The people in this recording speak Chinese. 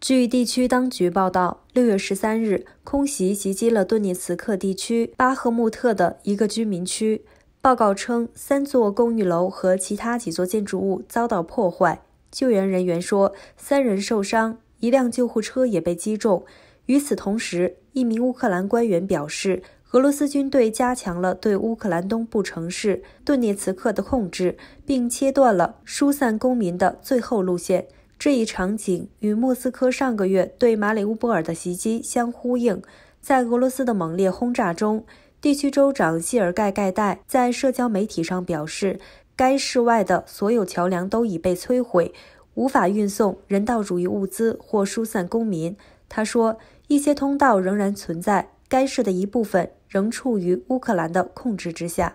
据地区当局报道，六月十三日，空袭袭击了顿涅茨克地区巴赫穆特的一个居民区。报告称，三座公寓楼和其他几座建筑物遭到破坏。救援人员说，三人受伤，一辆救护车也被击中。与此同时，一名乌克兰官员表示，俄罗斯军队加强了对乌克兰东部城市顿涅茨克的控制，并切断了疏散公民的最后路线。这一场景与莫斯科上个月对马里乌波尔的袭击相呼应。在俄罗斯的猛烈轰炸中，地区州长谢尔盖·盖代在社交媒体上表示，该市外的所有桥梁都已被摧毁，无法运送人道主义物资或疏散公民。他说，一些通道仍然存在，该市的一部分仍处于乌克兰的控制之下。